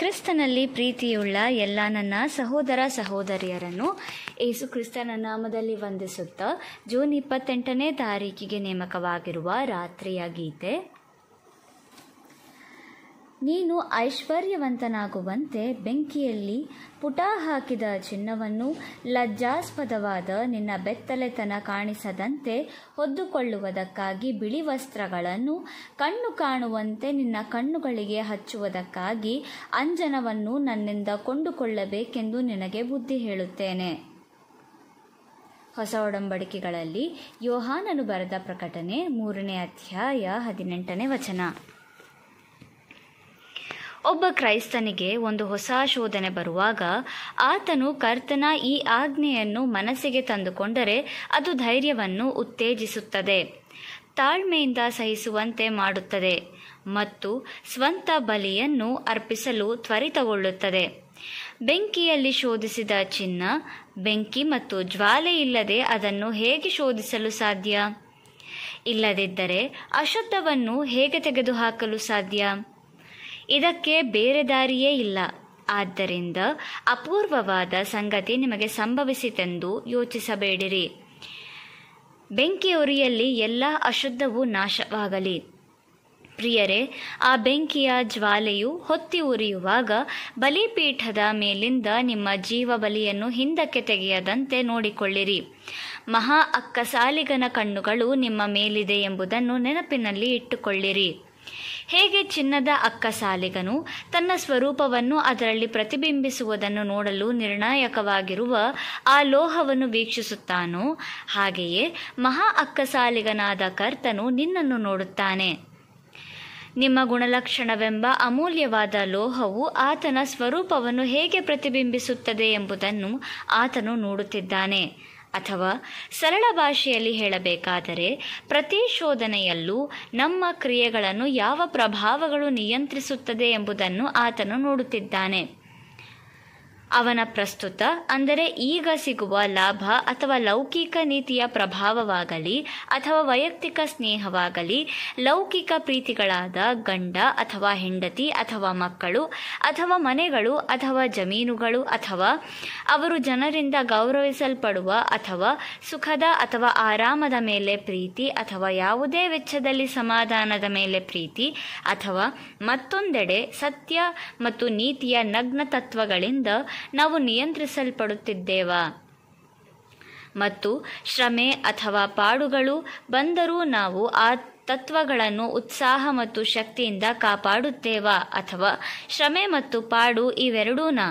ಕ್ರಿಸ್ತನಲ್ಲಿ ಪ್ರೀತಿಯುಳ್ಳ ಎಲ್ಲ ನನ್ನ ಸಹೋದರ ಸಹೋದರಿಯರನ್ನು ಏಸು ಕ್ರಿಸ್ತನ ನಾಮದಲ್ಲಿ ವಂದಿಸುತ್ತಾ ಜೂನ್ ಇಪ್ಪತ್ತೆಂಟನೇ ತಾರೀಕಿಗೆ ನೇಮಕವಾಗಿರುವ ರಾತ್ರಿಯ ಗೀತೆ ನೀನು ಐಶ್ವರ್ಯವಂತನಾಗುವಂತೆ ಬೆಂಕಿಯಲ್ಲಿ ಪುಟ ಹಾಕಿದ ಚಿನ್ನವನ್ನು ಲಜ್ಜಾಸ್ಪದವಾದ ನಿನ್ನ ಬೆತ್ತಲೆತನ ಕಾಣಿಸದಂತೆ ಹೊದ್ದುಕೊಳ್ಳುವುದಕ್ಕಾಗಿ ಬಿಳಿ ವಸ್ತ್ರಗಳನ್ನು ಕಣ್ಣು ಕಾಣುವಂತೆ ನಿನ್ನ ಕಣ್ಣುಗಳಿಗೆ ಹಚ್ಚುವುದಕ್ಕಾಗಿ ಅಂಜನವನ್ನು ನನ್ನಿಂದ ಕೊಂಡುಕೊಳ್ಳಬೇಕೆಂದು ನಿನಗೆ ಬುದ್ಧಿ ಹೇಳುತ್ತೇನೆ ಹೊಸ ಒಡಂಬಡಿಕೆಗಳಲ್ಲಿ ಯೋಹಾನನು ಬರೆದ ಪ್ರಕಟಣೆ ಮೂರನೇ ಅಧ್ಯಾಯ ಹದಿನೆಂಟನೇ ವಚನ ಒಬ್ಬ ಕ್ರೈಸ್ತನಿಗೆ ಒಂದು ಹೊಸ ಶೋಧನೆ ಬರುವಾಗ ಆತನು ಕರ್ತನ ಈ ಆಜ್ಞೆಯನ್ನು ಮನಸ್ಸಿಗೆ ತಂದುಕೊಂಡರೆ ಅದು ಧೈರ್ಯವನ್ನು ಉತ್ತೇಜಿಸುತ್ತದೆ ತಾಳ್ಮೆಯಿಂದ ಸಹಿಸುವಂತೆ ಮಾಡುತ್ತದೆ ಮತ್ತು ಸ್ವಂತ ಬಲಿಯನ್ನು ಅರ್ಪಿಸಲು ತ್ವರಿತಗೊಳ್ಳುತ್ತದೆ ಬೆಂಕಿಯಲ್ಲಿ ಶೋಧಿಸಿದ ಚಿನ್ನ ಬೆಂಕಿ ಮತ್ತು ಜ್ವಾಲೆ ಇಲ್ಲದೆ ಅದನ್ನು ಹೇಗೆ ಶೋಧಿಸಲು ಸಾಧ್ಯ ಇಲ್ಲದಿದ್ದರೆ ಅಶುದ್ಧವನ್ನು ಹೇಗೆ ತೆಗೆದುಹಾಕಲು ಸಾಧ್ಯ ಇದಕ್ಕೆ ಬೇರೆ ದಾರಿಯೇ ಇಲ್ಲ ಆದ್ದರಿಂದ ಅಪೂರ್ವವಾದ ಸಂಗತಿ ನಿಮಗೆ ಸಂಭವಿಸಿತೆಂದು ಯೋಚಿಸಬೇಡಿರಿ ಬೆಂಕಿ ಉರಿಯಲ್ಲಿ ಎಲ್ಲ ಅಶುದ್ಧವು ನಾಶವಾಗಲಿ ಪ್ರಿಯರೇ ಆ ಬೆಂಕಿಯ ಜ್ವಾಲೆಯು ಹೊತ್ತಿ ಉರಿಯುವಾಗ ಬಲಿಪೀಠದ ಮೇಲಿಂದ ನಿಮ್ಮ ಜೀವ ಬಲಿಯನ್ನು ಹಿಂದಕ್ಕೆ ತೆಗೆಯದಂತೆ ನೋಡಿಕೊಳ್ಳಿರಿ ಮಹಾ ಅಕ್ಕಸಾಲಿಗನ ಕಣ್ಣುಗಳು ನಿಮ್ಮ ಮೇಲಿದೆ ಎಂಬುದನ್ನು ನೆನಪಿನಲ್ಲಿ ಇಟ್ಟುಕೊಳ್ಳಿರಿ ಹೇಗೆ ಚಿನ್ನದ ಅಕ್ಕಸಾಲಿಗನು ತನ್ನ ಸ್ವರೂಪವನ್ನು ಅದರಲ್ಲಿ ಪ್ರತಿಬಿಂಬಿಸುವುದನ್ನು ನೋಡಲು ನಿರ್ಣಾಯಕವಾಗಿರುವ ಆ ಲೋಹವನ್ನು ವೀಕ್ಷಿಸುತ್ತಾನೋ ಹಾಗೆಯೇ ಮಹಾ ಅಕ್ಕಸಾಲಿಗನಾದ ಕರ್ತನು ನಿನ್ನನ್ನು ನೋಡುತ್ತಾನೆ ನಿಮ್ಮ ಗುಣಲಕ್ಷಣವೆಂಬ ಅಮೂಲ್ಯವಾದ ಲೋಹವು ಆತನ ಸ್ವರೂಪವನ್ನು ಹೇಗೆ ಪ್ರತಿಬಿಂಬಿಸುತ್ತದೆ ಎಂಬುದನ್ನು ಆತನು ನೋಡುತ್ತಿದ್ದಾನೆ ಅಥವಾ ಸರಳ ಭಾಷೆಯಲ್ಲಿ ಹೇಳಬೇಕಾದರೆ ಪ್ರತಿ ಶೋಧನೆಯಲ್ಲೂ ನಮ್ಮ ಕ್ರಿಯೆಗಳನ್ನು ಯಾವ ಪ್ರಭಾವಗಳು ನಿಯಂತ್ರಿಸುತ್ತದೆ ಎಂಬುದನ್ನು ಆತನು ನೋಡುತ್ತಿದ್ದಾನೆ ಅವನ ಪ್ರಸ್ತುತ ಅಂದರೆ ಈಗ ಸಿಗುವ ಲಾಭ ಅಥವಾ ಲೌಕಿಕ ನೀತಿಯ ಪ್ರಭಾವವಾಗಲಿ ಅಥವಾ ವೈಯಕ್ತಿಕ ಸ್ನೇಹವಾಗಲಿ ಲೌಕಿಕ ಪ್ರೀತಿಗಳಾದ ಗಂಡ ಅಥವಾ ಹೆಂಡತಿ ಅಥವಾ ಮಕ್ಕಳು ಅಥವಾ ಮನೆಗಳು ಅಥವಾ ಜಮೀನುಗಳು ಅಥವಾ ಅವರು ಜನರಿಂದ ಗೌರವಿಸಲ್ಪಡುವ ಅಥವಾ ಸುಖದ ಅಥವಾ ಆರಾಮದ ಮೇಲೆ ಪ್ರೀತಿ ಅಥವಾ ಯಾವುದೇ ವೆಚ್ಚದಲ್ಲಿ ಸಮಾಧಾನದ ಮೇಲೆ ಪ್ರೀತಿ ಅಥವಾ ಮತ್ತೊಂದೆಡೆ ಸತ್ಯ ಮತ್ತು ನೀತಿಯ ನಗ್ನ ತತ್ವಗಳಿಂದ ನಾವು ನಿಯಂತ್ರಿಸಲ್ಪಡುತ್ತಿದ್ದೇವಾ ಮತ್ತು ಶ್ರಮೆ ಅಥವಾ ಪಾಡುಗಳು ಬಂದರೂ ನಾವು ಆ ತತ್ವಗಳನ್ನು ಉತ್ಸಾಹ ಮತ್ತು ಶಕ್ತಿಯಿಂದ ಕಾಪಾಡುತ್ತೇವಾ ಅಥವಾ ಶ್ರಮೆ ಮತ್ತು ಪಾಡು ಇವೆರಡೂನ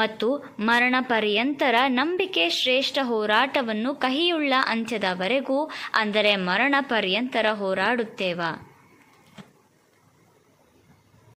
ಮತ್ತು ಮರಣ ಪರ್ಯಂತರ ನಂಬಿಕೆ ಶ್ರೇಷ್ಠ ಹೋರಾಟವನ್ನು ಕಹಿಯುಳ್ಳ ಅಂತ್ಯದವರೆಗೂ ಅಂದರೆ ಮರಣ ಪರ್ಯಂತರ ಹೋರಾಡುತ್ತೇವಾ